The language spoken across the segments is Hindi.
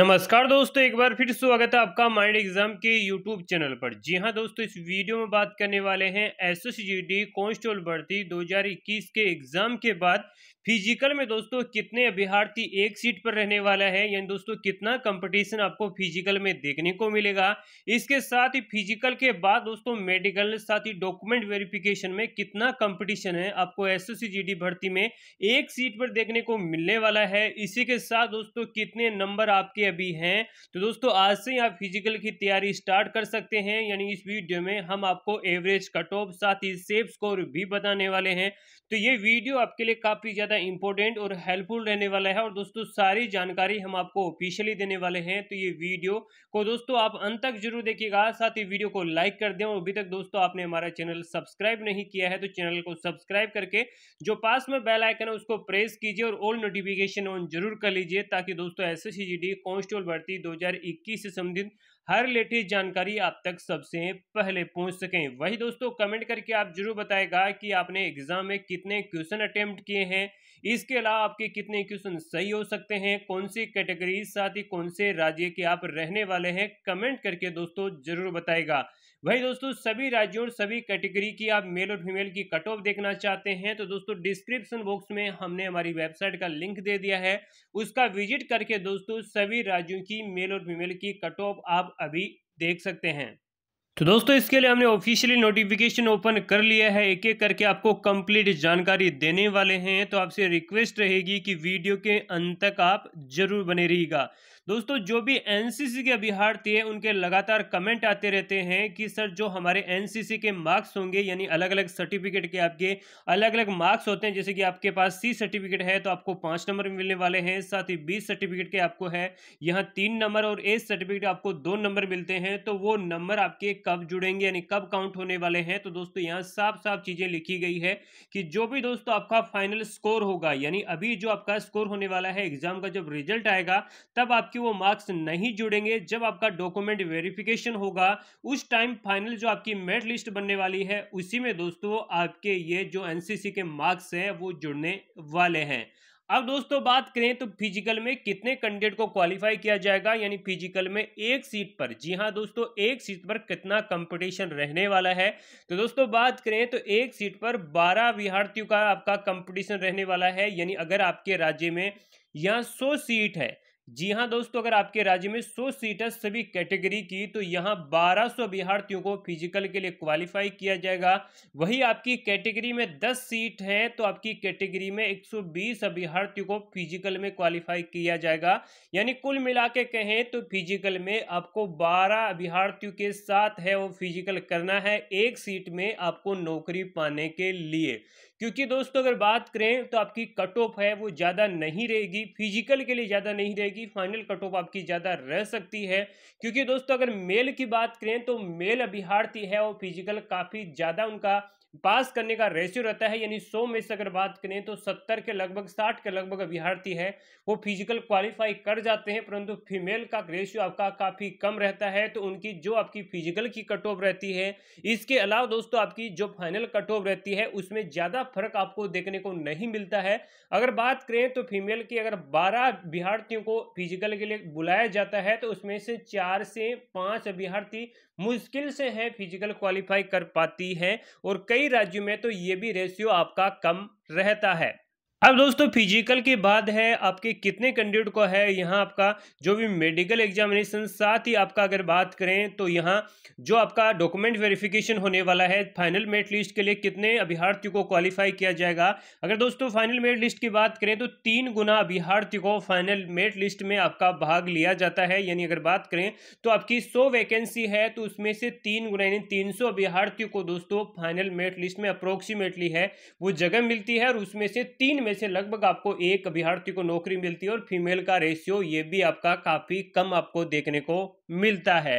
नमस्कार दोस्तों एक बार फिर स्वागत है आपका माइंड एग्जाम के यूट्यूब चैनल पर जी हाँ दोस्तों इस वीडियो में बात करने वाले हैं S S G D constable भर्ती इक्कीस के एग्जाम के बाद फिजिकल में दोस्तों कितने अभ्यार्थी एक सीट पर रहने वाला है यानी दोस्तों कितना कंपटीशन आपको फिजिकल में देखने को मिलेगा इसके साथ ही फिजिकल के बाद दोस्तों मेडिकल साथ ही डॉक्यूमेंट वेरिफिकेशन में कितना कंपटीशन है आपको एसओसी जीडी भर्ती में एक सीट पर देखने को मिलने वाला है इसी के साथ दोस्तों कितने नंबर आपके अभी हैं तो दोस्तों आज से ही आप फिजिकल की तैयारी स्टार्ट कर सकते हैं यानी इस वीडियो में हम आपको एवरेज कट ऑफ साथ ही सेफ स्कोर भी बताने वाले हैं तो ये वीडियो आपके लिए काफ़ी ज़्यादा ज़्यादा इंपॉर्टेंट और हेल्पफुल रहने वाला है और दोस्तों सारी जानकारी हम आपको ऑफिशियली देने वाले हैं तो ये वीडियो को दोस्तों आप अंत तक जरूर देखिएगा साथ ही वीडियो को लाइक कर दें और अभी तक दोस्तों आपने हमारा चैनल सब्सक्राइब नहीं किया है तो चैनल को सब्सक्राइब करके जो पास में बेल आइकन है उसको प्रेस कीजिए और ऑल नोटिफिकेशन ऑन जरूर कर लीजिए ताकि दोस्तों S S C G D constable भर्ती दो से संबंधित हर लेटेस्ट जानकारी आप तक सबसे पहले पहुंच सकें वही दोस्तों कमेंट करके आप जरूर बताएगा कि आपने एग्जाम में कितने क्वेश्चन अटेम्प्ट किए हैं इसके अलावा आपके कितने क्वेश्चन सही हो सकते हैं कौन सी कैटेगरी साथ ही कौन से राज्य के आप रहने वाले हैं कमेंट करके दोस्तों जरूर बताएगा वही दोस्तों सभी राज्यों और सभी कैटेगरी की आप मेल और फीमेल की कट ऑफ देखना चाहते हैं तो दोस्तों डिस्क्रिप्शन बॉक्स में हमने हमारी वेबसाइट का लिंक दे दिया है उसका विजिट करके दोस्तों सभी राज्यों की मेल और फीमेल की कट ऑफ आप अभी देख सकते हैं तो दोस्तों इसके लिए हमने ऑफिशियली नोटिफिकेशन ओपन कर लिया है एक एक करके आपको कंप्लीट जानकारी देने वाले हैं तो आपसे रिक्वेस्ट रहेगी कि वीडियो के अंत तक आप जरूर बने रहिएगा दोस्तों जो भी एनसीसी के अभ्यार्थी है उनके लगातार कमेंट आते रहते हैं कि सर जो हमारे एनसीसी के मार्क्स होंगे यानी अलग अलग सर्टिफिकेट के आपके अलग अलग मार्क्स होते हैं जैसे कि आपके पास सी सर्टिफिकेट है तो आपको पाँच नंबर मिलने वाले हैं साथ ही बी सर्टिफिकेट के आपको है यहाँ तीन नंबर और ए सर्टिफिकेट आपको दो नंबर मिलते हैं तो वो नंबर आपके कब जुड़ेंगे यानी कब काउंट होने वाले हैं तो दोस्तों यहाँ साफ साफ चीज़ें लिखी गई है कि जो भी दोस्तों आपका फाइनल स्कोर होगा यानी अभी जो आपका स्कोर होने वाला है एग्जाम का जब रिजल्ट आएगा तब आपकी आपके वो मार्क्स नहीं जुड़ेंगे जब आपका डॉक्यूमेंट वेरिफिकेशन होगा उस टाइम फाइनल जो आपकी मेरिट लिस्ट बनने वाली है उसी में दोस्तों आपके ये जो एनसीसी के मार्क्स हैं वो जुड़ने वाले हैं अब दोस्तों बात करें तो फिजिकल में कितने कैंडिडेट को क्वालिफाई किया जाएगा यानी फिजिकल में एक सीट पर जी हाँ दोस्तों एक सीट पर कितना कंपटीशन रहने वाला है तो दोस्तों बात करें तो एक सीट पर 12 विद्यार्थियों का आपका कंपटीशन रहने वाला है यानी अगर आपके राज्य में यहाँ 100 सीट है जी हाँ दोस्तों अगर आपके राज्य में 100 सीटें सभी कैटेगरी की तो यहाँ 1200 अभ्यार्थियों को फिजिकल के लिए क्वालिफाई किया जाएगा वही आपकी कैटेगरी में 10 सीट है तो आपकी कैटेगरी में 120 अभ्यार्थियों को फिजिकल में क्वालिफाई किया जाएगा यानी कुल मिला के कहें तो फिजिकल में आपको 12 अभ्यार्थियों के साथ है वो फिजिकल करना है एक सीट में आपको नौकरी पाने के लिए क्योंकि दोस्तों अगर बात करें तो आपकी कट ऑफ है वो ज़्यादा नहीं रहेगी फिजिकल के लिए ज़्यादा नहीं रहेगी फाइनल कट ऑफ आपकी ज़्यादा रह सकती है क्योंकि दोस्तों अगर मेल की बात करें तो मेल अभिहारती है और फिजिकल काफ़ी ज़्यादा उनका पास करने का रेशियो रहता है यानी 100 में से अगर बात करें तो 70 के लगभग 60 के लगभग अभ्यार्थी है वो फिजिकल क्वालिफाई कर जाते हैं परंतु फीमेल का रेशियो आपका काफ़ी कम रहता है तो उनकी जो आपकी फिजिकल की कट ऑफ रहती है इसके अलावा दोस्तों आपकी जो फाइनल कट ऑफ रहती है उसमें ज़्यादा फर्क आपको देखने को नहीं मिलता है अगर बात करें तो फीमेल की अगर बारह अभ्यार्थियों को फिजिकल के लिए बुलाया जाता है तो उसमें से चार से पाँच अभ्यार्थी मुश्किल से हैं फिजिकल क्वालिफाई कर पाती हैं और कई कई राज्यों में तो ये भी रेशियो आपका कम रहता है अब दोस्तों फिजिकल के बाद है आपके कितने कैंडिडेट को है यहाँ आपका जो भी मेडिकल एग्जामिनेशन साथ ही आपका अगर बात करें तो यहाँ जो आपका डॉक्यूमेंट वेरिफिकेशन होने वाला है फाइनल मेरिट लिस्ट के लिए कितने अभ्यार्थियों को क्वालिफाई किया जाएगा अगर दोस्तों फाइनल मेरिट लिस्ट की बात करें तो तीन गुना अभ्यार्थियों को फाइनल मेरिट लिस्ट में आपका भाग लिया जाता है यानी अगर बात करें तो आपकी सौ वैकेंसी है तो उसमें से तीन गुना यानी तीन अभ्यार्थियों को दोस्तों फाइनल मेरिट लिस्ट में अप्रोक्सीमेटली है वो जगह मिलती है और उसमें से तीन में से लगभग आपको एक अभ्यार्थी को नौकरी मिलती है और फीमेल का रेशियो ये भी आपका काफ़ी कम आपको देखने को मिलता है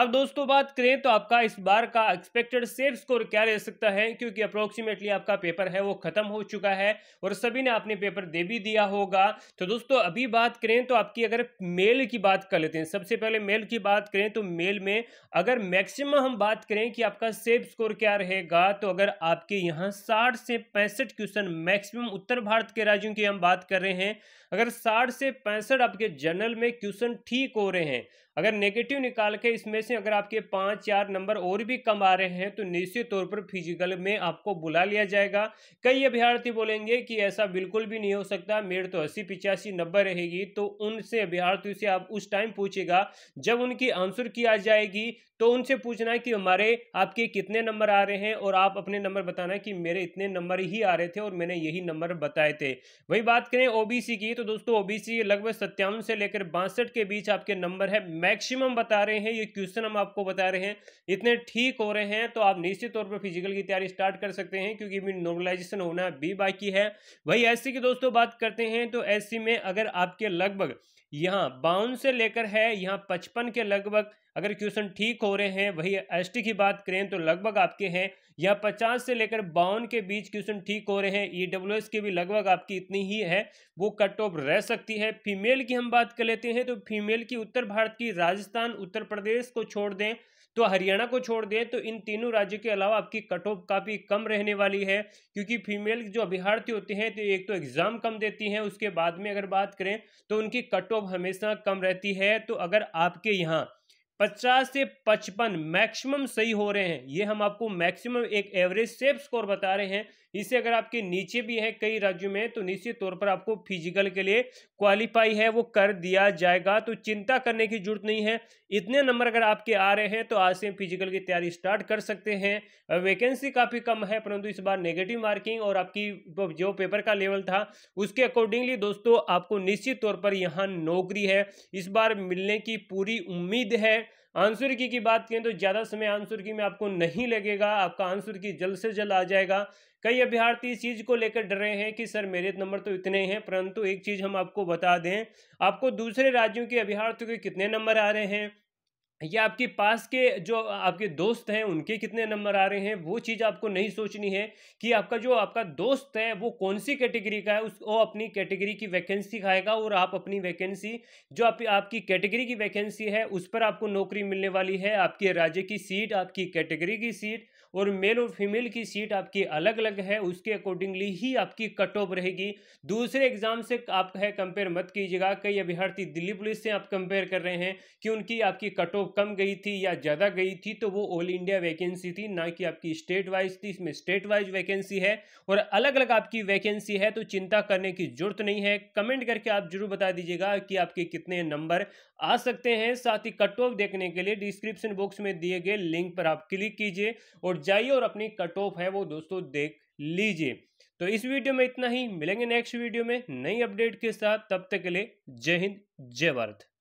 अब दोस्तों बात करें तो आपका इस बार का एक्सपेक्टेड सेफ स्कोर क्या रह सकता है क्योंकि अप्रोक्सीमेटली आपका पेपर है वो ख़त्म हो चुका है और सभी ने आपने पेपर दे भी दिया होगा तो दोस्तों अभी बात करें तो आपकी अगर मेल की बात कर लेते हैं सबसे पहले मेल की बात करें तो मेल में अगर मैक्सिमम हम बात करें कि आपका सेफ स्कोर क्या रहेगा तो अगर आपके यहाँ साठ से पैंसठ क्वेश्चन मैक्सिमम उत्तर भारत के राज्यों की हम बात कर रहे हैं अगर 60 से पैंसठ आपके जनरल में क्वेश्चन ठीक हो रहे हैं अगर नेगेटिव निकाल के इसमें से अगर आपके पाँच चार नंबर और भी कम आ रहे हैं तो निश्चित तौर पर फिजिकल में आपको बुला लिया जाएगा कई अभ्यर्थी बोलेंगे कि ऐसा बिल्कुल भी नहीं हो सकता मेरे तो अस्सी पिचासी नब्बे रहेगी तो उनसे अभ्यर्थियों से आप उस टाइम पूछेगा जब उनकी आंसर की आ जाएगी तो उनसे पूछना है कि हमारे आपके कितने नंबर आ रहे हैं और आप अपने नंबर बताना कि मेरे इतने नंबर ही आ रहे थे और मैंने यही नंबर बताया बताए थे वही बात करें ओबीसी की तो दोस्तों ओबीसी लगभग सत्तावन से लेकर बासठ के बीच आपके नंबर है मैक्सिमम बता रहे हैं ये क्वेश्चन हम आपको बता रहे हैं इतने ठीक हो रहे हैं तो आप निश्चित तौर पर फिजिकल की तैयारी स्टार्ट कर सकते हैं क्योंकि नॉर्मलाइजेशन होना भी बाकी है वही एस की दोस्तों बात करते हैं तो एस में अगर आपके लगभग यहाँ बावन से लेकर है यहाँ पचपन के लगभग अगर क्वेश्चन ठीक हो रहे हैं वही एस की बात करें तो लगभग आपके हैं यहाँ पचास से लेकर बावन के बीच क्वेश्चन ठीक हो रहे हैं ई e के भी लगभग आपकी इतनी ही है वो कट ऑफ रह सकती है फीमेल की हम बात कर लेते हैं तो फीमेल की उत्तर भारत की राजस्थान उत्तर प्रदेश को छोड़ दें तो हरियाणा को छोड़ दें तो इन तीनों राज्यों के अलावा आपकी कट ऑफ काफ़ी कम रहने वाली है क्योंकि फीमेल जो अभ्यार्थी होते हैं तो एक तो एग्ज़ाम कम देती हैं उसके बाद में अगर बात करें तो उनकी कट ऑफ जॉब हमेशा कम रहती है तो अगर आपके यहाँ पचास से पचपन मैक्सिमम सही हो रहे हैं ये हम आपको मैक्सिमम एक एवरेज सेफ स्कोर बता रहे हैं इससे अगर आपके नीचे भी है कई राज्यों में तो निश्चित तौर पर आपको फिजिकल के लिए क्वालिफाई है वो कर दिया जाएगा तो चिंता करने की जरूरत नहीं है इतने नंबर अगर आपके आ रहे हैं तो आज से फिजिकल की तैयारी स्टार्ट कर सकते हैं वैकेंसी काफ़ी कम है परंतु इस बार नेगेटिव मार्किंग और आपकी जो पेपर का लेवल था उसके अकॉर्डिंगली दोस्तों आपको निश्चित तौर पर यहाँ नौकरी है इस बार मिलने की पूरी उम्मीद है आंसर की की बात करें तो ज़्यादा समय आंसर की में आपको नहीं लगेगा आपका आंसर की जल्द से जल्द आ जाएगा कई अभ्यर्थी इस चीज़ को लेकर डर रहे हैं कि सर मेरे नंबर तो इतने हैं परंतु एक चीज़ हम आपको बता दें आपको दूसरे राज्यों के अभ्यर्थियों के कितने नंबर आ रहे हैं या आपके पास के जो आपके दोस्त हैं उनके कितने नंबर आ रहे हैं वो चीज़ आपको नहीं सोचनी है कि आपका जो आपका दोस्त है वो कौन सी कैटेगरी का है उस वो अपनी कैटेगरी की वैकेंसी खाएगा और आप अपनी वैकेंसी जो आप, आपकी कैटेगरी की वैकेंसी है उस पर आपको नौकरी मिलने वाली है आपके राज्य की सीट आपकी कैटेगरी की सीट और मेल और फीमेल की सीट आपकी अलग अलग है उसके अकॉर्डिंगली ही आपकी कट ऑफ रहेगी दूसरे एग्जाम से आप है कंपेयर मत कीजिएगा कई अभ्यर्थी दिल्ली पुलिस से आप कंपेयर कर रहे हैं कि उनकी आपकी कट ऑफ कम गई थी या ज़्यादा गई थी तो वो ऑल इंडिया वैकेंसी थी ना कि आपकी स्टेट वाइज थी इसमें स्टेट वाइज वैकेंसी है और अलग अलग आपकी वैकेंसी है तो चिंता करने की जरूरत नहीं है कमेंट करके आप जरूर बता दीजिएगा कि आपके कितने नंबर आ सकते हैं साथ ही कट ऑफ देखने के लिए डिस्क्रिप्शन बॉक्स में दिए गए लिंक पर आप क्लिक कीजिए और जाइए और अपनी कट ऑफ है वो दोस्तों देख लीजिए तो इस वीडियो में इतना ही मिलेंगे नेक्स्ट वीडियो में नई अपडेट के साथ तब तक के लिए जय हिंद जय भारत